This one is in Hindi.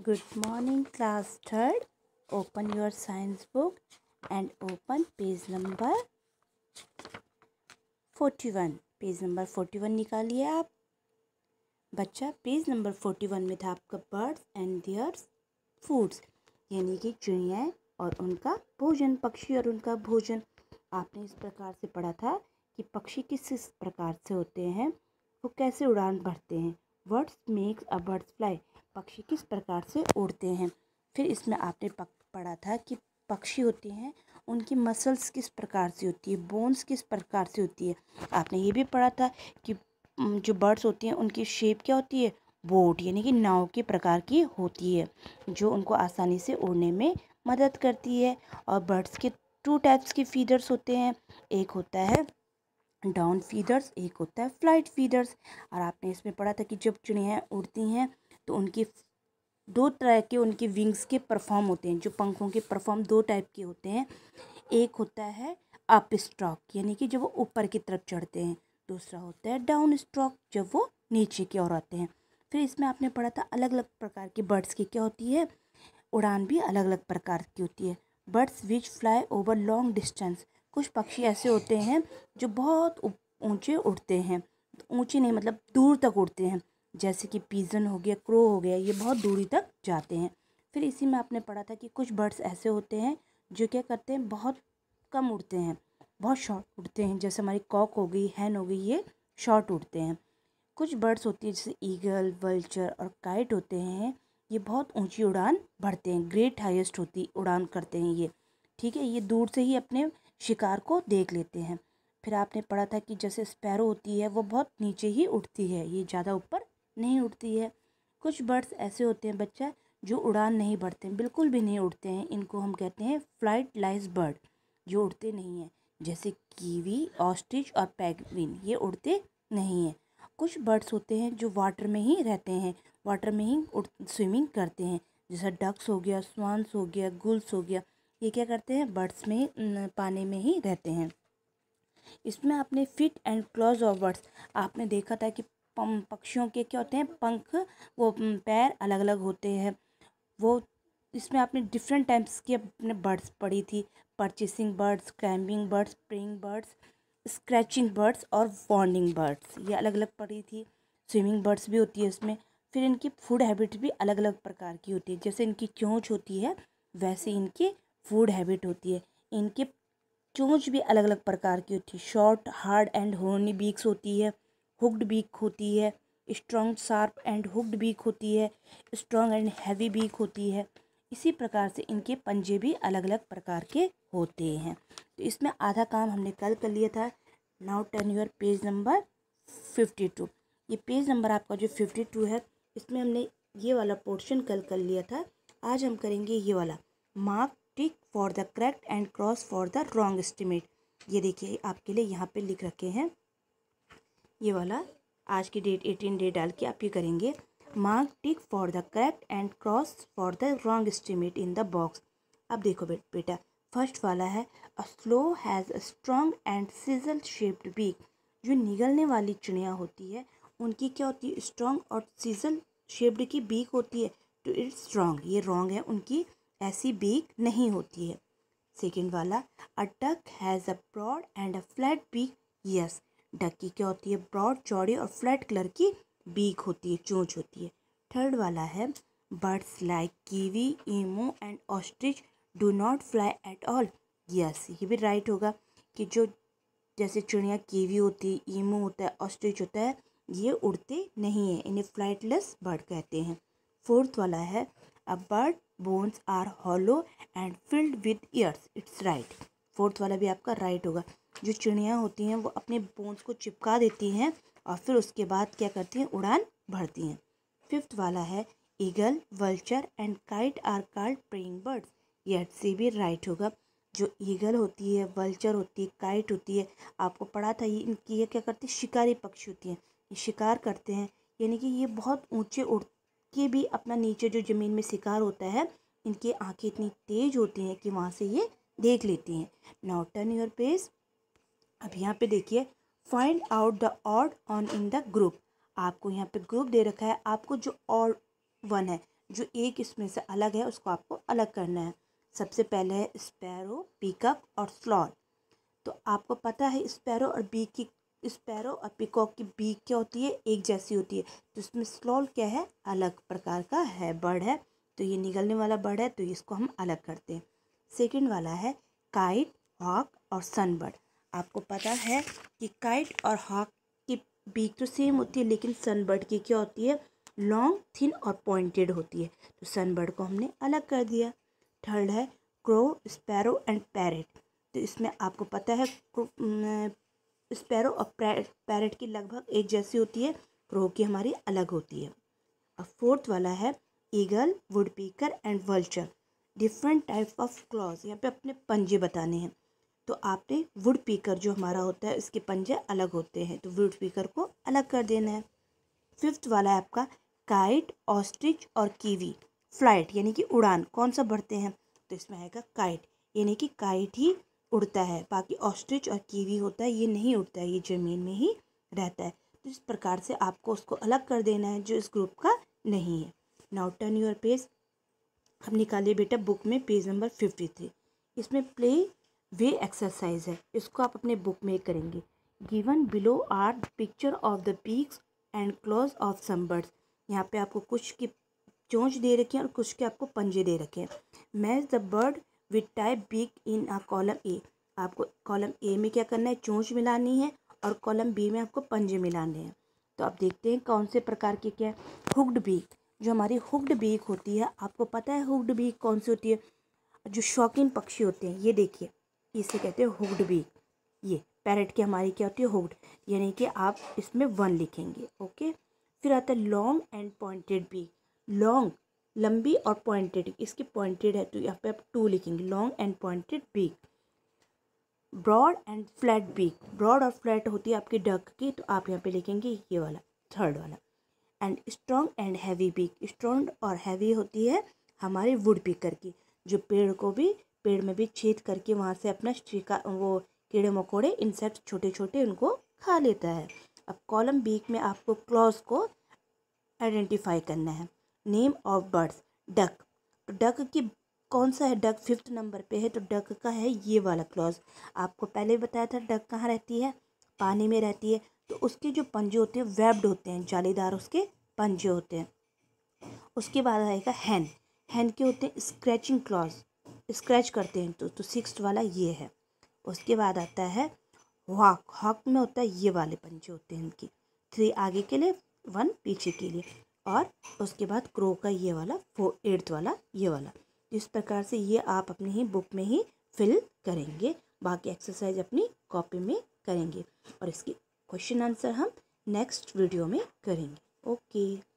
morning class third open your science book and open page number forty one page number forty one निकालिए आप बच्चा पेज नंबर फोर्टी वन में था आपका बर्ड्स एंड देयर फूड्स यानी कि चिड़ियाँ और उनका भोजन पक्षी और उनका भोजन आपने इस प्रकार से पढ़ा था कि पक्षी किस इस प्रकार से होते हैं वो कैसे उड़ान भरते हैं words makes a birds fly पक्षी किस प्रकार से उड़ते हैं फिर इसमें आपने पढ़ा था कि पक्षी होते हैं उनकी मसल्स किस प्रकार से होती है बोन्स किस प्रकार से होती है आपने ये भी पढ़ा था कि जो बर्ड्स होती हैं उनकी शेप क्या होती है बोट यानी कि नाव के प्रकार की होती है जो उनको आसानी से उड़ने में मदद करती है और बर्ड्स के टू टाइप्स के फीडर्स होते हैं एक होता है डाउन फीडर्स एक होता है फ्लाइट फीडर्स और आपने इसमें पढ़ा था कि जब चिड़ियाँ उड़ती हैं तो उनकी दो तरह के उनके विंग्स के परफॉर्म होते हैं जो पंखों के परफॉर्म दो टाइप के होते हैं एक होता है अप स्ट्रॉक यानी कि जब वो ऊपर की तरफ चढ़ते हैं दूसरा होता है डाउन स्ट्रॉक जब वो नीचे की ओर आते हैं फिर इसमें आपने पढ़ा था अलग अलग प्रकार की बर्ड्स की क्या होती है उड़ान भी अलग अलग प्रकार की होती है birds which fly over long distance कुछ पक्षी ऐसे होते हैं जो बहुत ऊँचे उड़ते हैं ऊँचे नहीं मतलब दूर तक उड़ते हैं जैसे कि पीजन हो गया क्रो हो गया ये बहुत दूरी तक जाते हैं फिर इसी में आपने पढ़ा था कि कुछ बर्ड्स ऐसे होते हैं जो क्या करते हैं बहुत कम उड़ते हैं बहुत शॉर्ट उड़ते हैं जैसे हमारी कॉक हो गई हैन हो गई ये शॉर्ट उड़ते हैं कुछ बर्ड्स होती है जैसे ईगल वल्चर और काइट होते हैं ये बहुत ऊंची उड़ान भरते हैं ग्रेट हाईएस्ट होती उड़ान करते हैं ये ठीक है ये दूर से ही अपने शिकार को देख लेते हैं फिर आपने पढ़ा था कि जैसे स्पैरो होती है वो बहुत नीचे ही उठती है ये ज़्यादा ऊपर नहीं उठती है कुछ बर्ड्स ऐसे होते हैं बच्चा जो उड़ान नहीं भरते बिल्कुल भी नहीं उड़ते हैं इनको हम कहते हैं फ्लाइट लाइस बर्ड जो उड़ते नहीं हैं जैसे कीवी ऑस्ट्रिच और पैगविन ये उड़ते नहीं हैं कुछ बर्ड्स होते हैं जो वाटर में ही रहते हैं वाटर में ही उड़ स्विमिंग करते हैं जैसा डक्स हो गया स्वान्स हो गया गुल्स हो गया ये क्या करते हैं बर्ड्स में पानी में ही रहते हैं इसमें आपने feet and claws of birds आपने देखा था कि पक्षियों के क्या होते हैं पंख वो पैर अलग अलग होते हैं वो इसमें आपने डिफरेंट टाइप्स की अपने बर्ड्स पढ़ी थी perching birds climbing birds preying birds scratching birds और वार्निंग बर्ड्स ये अलग अलग पढ़ी थी स्विमिंग बर्ड्स भी होती है उसमें फिर इनकी फूड हैबिट भी अलग अलग प्रकार की होती है जैसे इनकी चोंच होती है वैसे इनकी फूड हैबिट होती है इनके चोंच भी अलग अलग प्रकार की होती है short hard and horny beaks होती है हुक्ड बीक होती है strong sharp and hooked beak होती है स्ट्रॉन्ग एंड हैवी बीक होती है इसी प्रकार से इनके पंजे भी अलग अलग प्रकार के होते हैं तो इसमें आधा काम हमने कल कर लिया था now turn your page number fifty two ये पेज नंबर आपका जो फिफ्टी टू है इसमें हमने ये वाला पोर्शन कल कर लिया था आज हम करेंगे ये वाला mark tick for the correct and cross for the wrong estimate ये देखिए आपके लिए यहाँ पे लिख रखे हैं ये वाला आज की डेट एटीन डेट डाल के आप ये करेंगे mark tick for the correct and cross for the wrong estimate in the box अब देखो बेट बेटा फर्स्ट वाला है a swallow has a strong and chisel shaped beak जो निगलने वाली चिड़िया होती है उनकी क्या होती है स्ट्रॉन्ग और सीजल शेप्ड की बीक होती है तो इट्स स्ट्रॉन्ग ये रॉन्ग है उनकी ऐसी बीक नहीं होती है सेकेंड वाला a duck has a broad and a flat beak yes डकी क्या होती है ब्रॉड चौड़ी और फ्लैट कलर की बीक होती है चोंच होती है थर्ड वाला है birds like kiwi emu and ostrich do not fly at all yes ये भी राइट होगा कि जो जैसे चिड़िया कीवी होती है ईमो होता है ऑस्ट्रिच होता है ये उड़ते नहीं है इन्हें फ्लाइटलेस बर्ड कहते हैं फोर्थ वाला है a bird bones are hollow and filled with airs it's right fourth वाला भी आपका राइट होगा जो चिड़ियाँ होती हैं वो अपने बोन्स को चिपका देती हैं और फिर उसके बाद क्या करती हैं उड़ान भरती हैं फिफ्थ वाला है eagle vulture and kite are card preying birds ये सी भी राइट होगा जो ईगल होती है वल्चर होती है काइट होती है आपको पढ़ा था ये इनकी ये क्या करती है शिकारी पक्षी होती हैं ये शिकार करते हैं यानी कि ये बहुत ऊंचे उड़ के भी अपना नीचे जो ज़मीन में शिकार होता है इनकी आँखें इतनी तेज़ होती हैं कि वहाँ से ये देख लेती हैं नाउ टर्न योर पेस अब यहाँ पे देखिए find out the odd one in the group आपको यहाँ पे ग्रुप दे रखा है आपको जो ऑड वन है जो एक इसमें से अलग है उसको आपको अलग करना है सबसे पहले है स्पैरो पिकअप और स्लॉट तो आपको पता है स्पैरो और बी की स्पैरो और पिकॉक की बी क्या होती है एक जैसी होती है तो इसमें स्लॉल क्या है अलग प्रकार का है बर्ड है तो ये निकलने वाला बर्ड है तो इसको हम अलग करते हैं सेकंड वाला है काइट हॉक और सनबर्ड आपको पता है कि काइट और हॉक की बीक तो सेम होती है लेकिन सनबर्ड की क्या होती है लॉन्ग थिन और पॉइंटेड होती है तो सनबर्ड को हमने अलग कर दिया थर्ड है क्रो स्पैरो एंड पैरेट तो इसमें आपको पता है स्पैरो और पैरेट की लगभग एक जैसी होती है क्रो की हमारी अलग होती है और फोर्थ वाला है eagle woodpecker and vulture different type of claws यहाँ पे अपने पंजे बताने हैं तो आपने वुड पीकर जो हमारा होता है उसके पंजे अलग होते हैं तो वुड पीकर को अलग कर देना है फिफ्थ वाला है आपका काइट ऑस्ट्रिच और कीवी फ्लाइट यानी कि उड़ान कौन सा बढ़ते हैं तो इसमें आएगा काइट यानी कि काइट ही उड़ता है बाकी ऑस्ट्रिच और कीवी होता है ये नहीं उड़ता है ये ज़मीन में ही रहता है तो इस प्रकार से आपको उसको अलग कर देना है जो इस ग्रुप का नहीं है नाउ टर्न योर पेज हम निकालिए बेटा बुक में पेज नंबर फिफ्टी थ्री इसमें प्ले वे एक्सरसाइज है इसको आप अपने बुक में करेंगे given below are picture of the beaks and claws of some birds यहाँ पे आपको कुछ की चोंच दे रखी है और कुछ के आपको पंजे दे रखे हैं match the bird with type beak in a column A आपको कॉलम ए में क्या करना है चोंच मिलानी है और कॉलम बी में आपको पंजे मिलाने हैं तो आप देखते हैं कौन से प्रकार के क्या है हुक्ड बीक जो हमारी हुक्ड बीक होती है आपको पता है हुक्ड बीक कौन सी होती है जो शौकीन पक्षी होते हैं ये देखिए इसे कहते हैं हुड बी ये पैरेट की हमारी क्या होती है हुड यानी कि आप इसमें वन लिखेंगे ओके फिर आता है long and pointed beak long लंबी और पॉइंटेड इसकी पॉइंटेड है तो यहाँ पे आप टू लिखेंगे long and pointed beak broad and flat beak broad और फ्लैट होती है आपकी डक की तो आप यहाँ पे लिखेंगे ये वाला थर्ड वाला and strong and heavy beak strong और हैवी होती है हमारी वुड पिकर की जो पेड़ को भी पेड़ में भी छेद करके वहाँ से अपना शिकार वो कीड़े मकोड़े इंसेक्ट छोटे छोटे उनको खा लेता है अब कॉलम बी में आपको क्लॉज को आइडेंटिफाई करना है नेम ऑफ बर्ड्स डक तो डक की कौन सा है डक फिफ्थ नंबर पे है तो डक का है ये वाला क्लॉज आपको पहले बताया था डक कहाँ रहती है पानी में रहती है तो उसके जो पंजे होते हैं वेब्ड होते हैं जालीदार उसके पंजे होते हैं उसके बाद आएगा हैन हैन के होते हैं स्क्रैचिंग क्लॉज स्क्रैच करते हैं तो तो सिक्स वाला ये है उसके बाद आता है हॉक हॉक में होता है ये वाले पंचे होते हैं इनकी थ्री आगे के लिए वन पीछे के लिए और उसके बाद क्रो का ये वाला फोर एट्थ वाला ये वाला इस प्रकार से ये आप अपनी ही बुक में ही फिल करेंगे बाकी एक्सरसाइज अपनी कॉपी में करेंगे और इसके क्वेश्चन आंसर हम नेक्स्ट वीडियो में करेंगे ओके